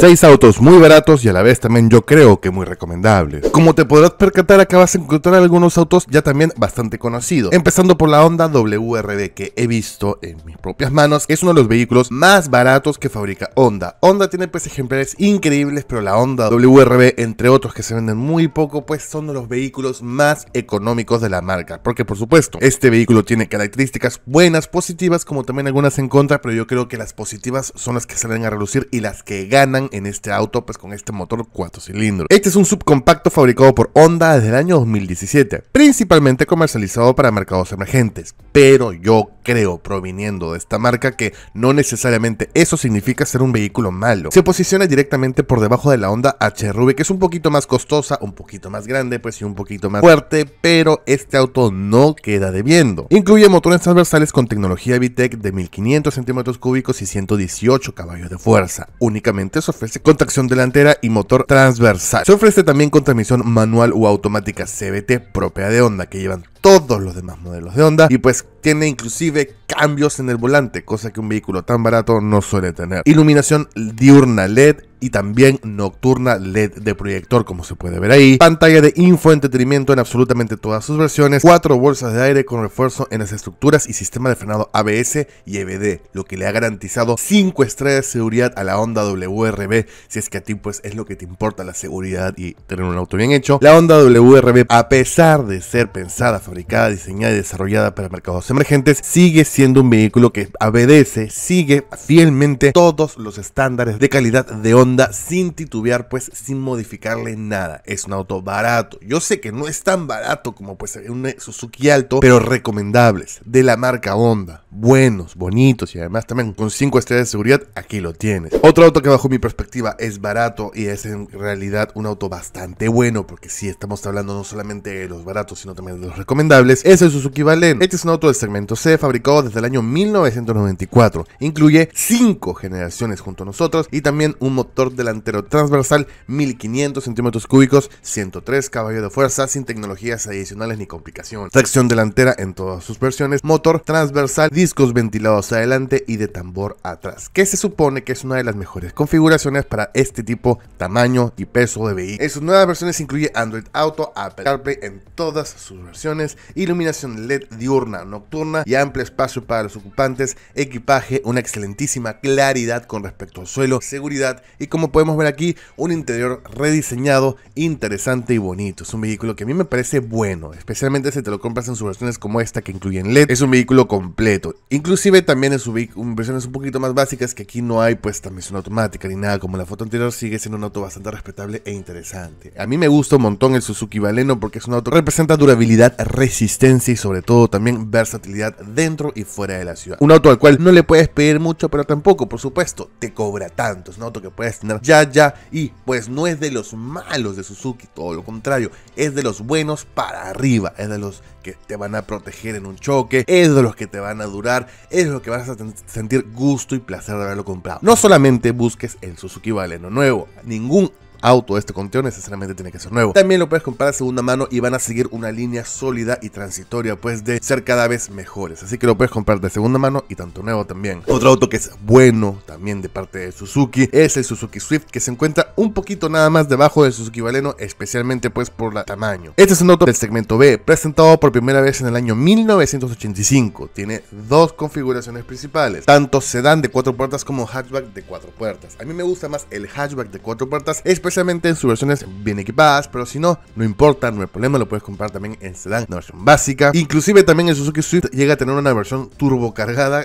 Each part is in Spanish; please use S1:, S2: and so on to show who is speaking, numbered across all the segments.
S1: Seis autos muy baratos y a la vez también yo creo que muy recomendables. Como te podrás percatar, acá vas a encontrar algunos autos ya también bastante conocidos. Empezando por la Honda WRB que he visto en mis propias manos, es uno de los vehículos más baratos que fabrica Honda. Honda tiene pues ejemplares increíbles, pero la Honda WRB, entre otros que se venden muy poco, pues son de los vehículos más económicos de la marca. Porque por supuesto, este vehículo tiene características buenas, positivas, como también algunas en contra, pero yo creo que las positivas son las que salen a relucir y las que ganan en este auto, pues con este motor 4 cilindros. Este es un subcompacto fabricado por Honda desde el año 2017, principalmente comercializado para mercados emergentes, pero yo creo, proviniendo de esta marca, que no necesariamente eso significa ser un vehículo malo. Se posiciona directamente por debajo de la Honda hr que es un poquito más costosa, un poquito más grande, pues y un poquito más fuerte, pero este auto no queda debiendo. Incluye motores transversales con tecnología VTEC de 1500 centímetros cúbicos y 118 caballos de fuerza. Únicamente eso ofrece tracción delantera y motor transversal. Se ofrece también con transmisión manual o automática CBT propia de Honda, que llevan todos los demás modelos de Honda y pues tiene inclusive cambios en el volante, cosa que un vehículo tan barato no suele tener. Iluminación diurna LED y también nocturna LED de proyector, como se puede ver ahí. Pantalla de infoentretenimiento en absolutamente todas sus versiones. Cuatro bolsas de aire con refuerzo en las estructuras y sistema de frenado ABS y EBD, lo que le ha garantizado 5 estrellas de seguridad a la Honda WRB, si es que a ti pues es lo que te importa la seguridad y tener un auto bien hecho. La Honda WRB, a pesar de ser pensada fabricada diseñada y desarrollada para mercados emergentes, sigue siendo un vehículo que obedece, sigue fielmente todos los estándares de calidad de onda sin titubear, pues sin modificarle nada. Es un auto barato. Yo sé que no es tan barato como pues un Suzuki Alto, pero recomendables, de la marca Honda, buenos, bonitos y además también con 5 estrellas de seguridad, aquí lo tienes. Otro auto que bajo mi perspectiva es barato y es en realidad un auto bastante bueno, porque si estamos hablando no solamente de los baratos, sino también de los recomendables recomendables es su equivalente. Este es un auto del segmento C fabricado desde el año 1994. Incluye 5 generaciones junto a nosotros y también un motor delantero transversal 1500 centímetros cúbicos, 103 caballos de fuerza sin tecnologías adicionales ni complicaciones. Tracción delantera en todas sus versiones, motor transversal, discos ventilados adelante y de tambor atrás, que se supone que es una de las mejores configuraciones para este tipo, tamaño y peso de vehículo. En sus nuevas versiones incluye Android Auto, Apple CarPlay en todas sus versiones iluminación LED diurna, nocturna y amplio espacio para los ocupantes, equipaje, una excelentísima claridad con respecto al suelo, seguridad y como podemos ver aquí, un interior rediseñado, interesante y bonito. Es un vehículo que a mí me parece bueno, especialmente si te lo compras en sus versiones como esta que incluyen LED. Es un vehículo completo, inclusive también en sus versiones un poquito más básicas que aquí no hay pues transmisión automática ni nada, como la foto anterior sigue siendo un auto bastante respetable e interesante. A mí me gusta un montón el Suzuki Valeno porque es un auto que representa durabilidad resistencia y sobre todo también versatilidad dentro y fuera de la ciudad. Un auto al cual no le puedes pedir mucho, pero tampoco, por supuesto, te cobra tanto. Es un auto que puedes tener ya, ya y pues no es de los malos de Suzuki, todo lo contrario, es de los buenos para arriba, es de los que te van a proteger en un choque, es de los que te van a durar, es de los que vas a sentir gusto y placer de haberlo comprado. No solamente busques el Suzuki Valeno nuevo, ningún auto, este conteo necesariamente tiene que ser nuevo. También lo puedes comprar de segunda mano y van a seguir una línea sólida y transitoria pues de ser cada vez mejores. Así que lo puedes comprar de segunda mano y tanto nuevo también. Otro auto que es bueno también de parte de Suzuki es el Suzuki Swift que se encuentra un poquito nada más debajo del Suzuki Valeno especialmente pues por el tamaño. Este es un auto del segmento B presentado por primera vez en el año 1985. Tiene dos configuraciones principales, tanto sedán de cuatro puertas como hatchback de cuatro puertas. A mí me gusta más el hatchback de cuatro puertas, es especialmente en sus versiones bien equipadas, pero si no, no importa, no hay problema, lo puedes comprar también en sedán, una versión básica. Inclusive también el Suzuki Swift llega a tener una versión turbo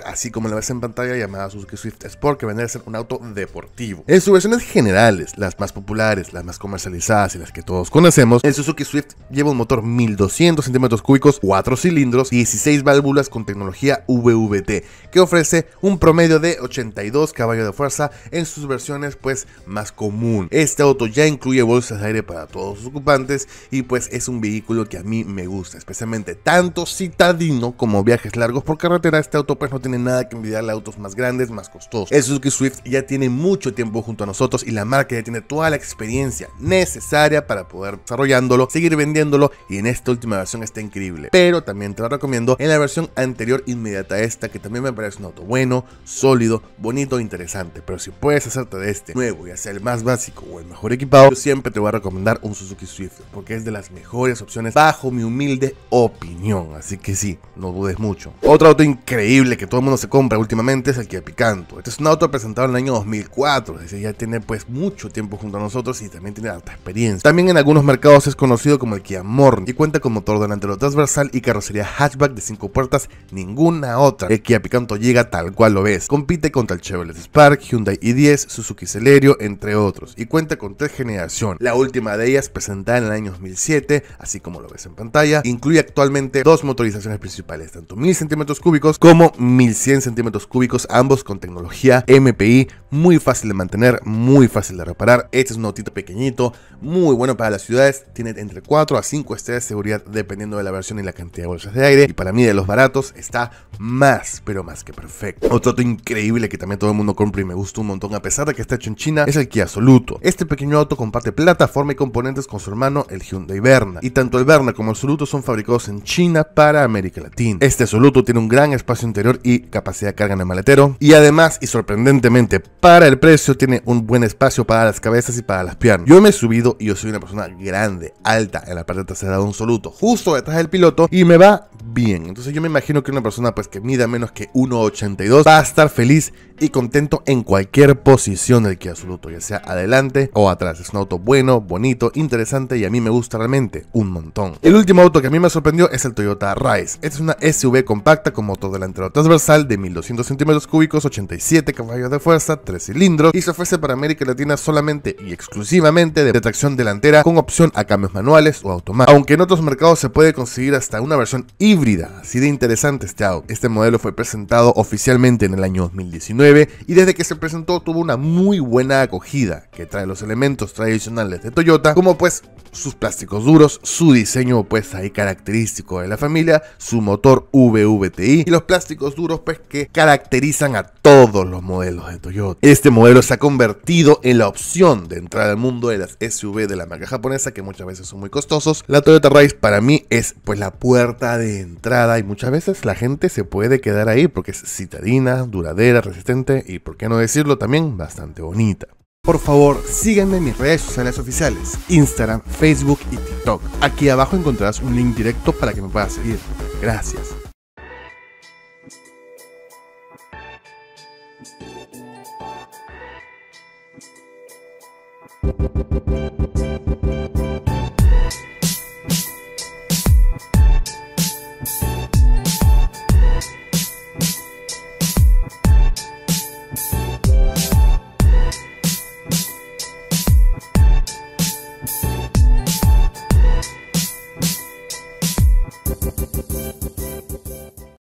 S1: así como la ves en pantalla llamada Suzuki Swift Sport, que vendría a ser un auto deportivo. En sus versiones generales, las más populares, las más comercializadas y las que todos conocemos, el Suzuki Swift lleva un motor 1200 centímetros cúbicos, 4 cilindros, 16 válvulas con tecnología VVT, que ofrece un promedio de 82 caballos de fuerza en sus versiones pues más común. Este ya incluye bolsas de aire para todos sus ocupantes y pues es un vehículo que a mí me gusta, especialmente tanto citadino como viajes largos por carretera, este auto pues no tiene nada que envidiarle a autos más grandes, más costosos. El Suzuki Swift ya tiene mucho tiempo junto a nosotros y la marca ya tiene toda la experiencia necesaria para poder desarrollándolo, seguir vendiéndolo y en esta última versión está increíble. Pero también te lo recomiendo en la versión anterior inmediata a esta que también me parece un auto bueno, sólido, bonito, e interesante. Pero si puedes hacerte de este nuevo, y hacer el más básico o el mejor por equipado, yo siempre te voy a recomendar un Suzuki Swift, porque es de las mejores opciones bajo mi humilde opinión. Así que sí, no dudes mucho. Otro auto increíble que todo el mundo se compra últimamente es el Kia Picanto. Este es un auto presentado en el año 2004, es decir, ya tiene pues mucho tiempo junto a nosotros y también tiene alta experiencia. También en algunos mercados es conocido como el Kia Morn y cuenta con motor delantero transversal y carrocería hatchback de 5 puertas, ninguna otra. El Kia Picanto llega tal cual lo ves. Compite contra el Chevrolet Spark, Hyundai i10, Suzuki Celerio, entre otros, y cuenta con generación, La última de ellas, presentada en el año 2007, así como lo ves en pantalla, incluye actualmente dos motorizaciones principales, tanto 1000 centímetros cúbicos como 1100 centímetros cúbicos, ambos con tecnología MPI muy fácil de mantener, muy fácil de reparar. Este es un autito pequeñito, muy bueno para las ciudades. Tiene entre 4 a 5 estrellas de seguridad dependiendo de la versión y la cantidad de bolsas de aire. Y para mí de los baratos está más, pero más que perfecto. Otro auto increíble que también todo el mundo compra y me gusta un montón a pesar de que está hecho en China es el Kia Soluto. Este pequeño auto comparte plataforma y componentes con su hermano el Hyundai Verna. Y tanto el Verna como el Soluto son fabricados en China para América Latina. Este Soluto tiene un gran espacio interior y capacidad de carga en el maletero. Y además y sorprendentemente para el precio, tiene un buen espacio para las cabezas y para las piernas. Yo me he subido y yo soy una persona grande, alta, en la parte trasera de un soluto, justo detrás del piloto y me va bien. Entonces yo me imagino que una persona pues que mida menos que 1.82 va a estar feliz y contento en cualquier posición del Kia absoluto ya sea adelante o atrás. Es un auto bueno, bonito, interesante y a mí me gusta realmente un montón. El último auto que a mí me sorprendió es el Toyota Rise. es una SUV compacta con motor delantero transversal de 1200 centímetros cúbicos, 87 caballos de fuerza, 3 cilindros y se ofrece para América Latina solamente y exclusivamente de tracción delantera con opción a cambios manuales o automáticos. Aunque en otros mercados se puede conseguir hasta una versión híbrida Así de interesante este auto. Este modelo fue presentado oficialmente en el año 2019 y desde que se presentó tuvo una muy buena acogida que trae los elementos tradicionales de Toyota, como pues sus plásticos duros, su diseño pues ahí característico de la familia, su motor VVTI y los plásticos duros pues que caracterizan a todos los modelos de Toyota. Este modelo se ha convertido en la opción de entrar al mundo de las SUV de la marca japonesa que muchas veces son muy costosos. La Toyota Race para mí es pues la puerta de entrada entrada y muchas veces la gente se puede quedar ahí porque es citadina, duradera, resistente y, por qué no decirlo, también bastante bonita. Por favor, síganme en mis redes sociales oficiales, Instagram, Facebook y TikTok. Aquí abajo encontrarás un link directo para que me puedas seguir. Gracias.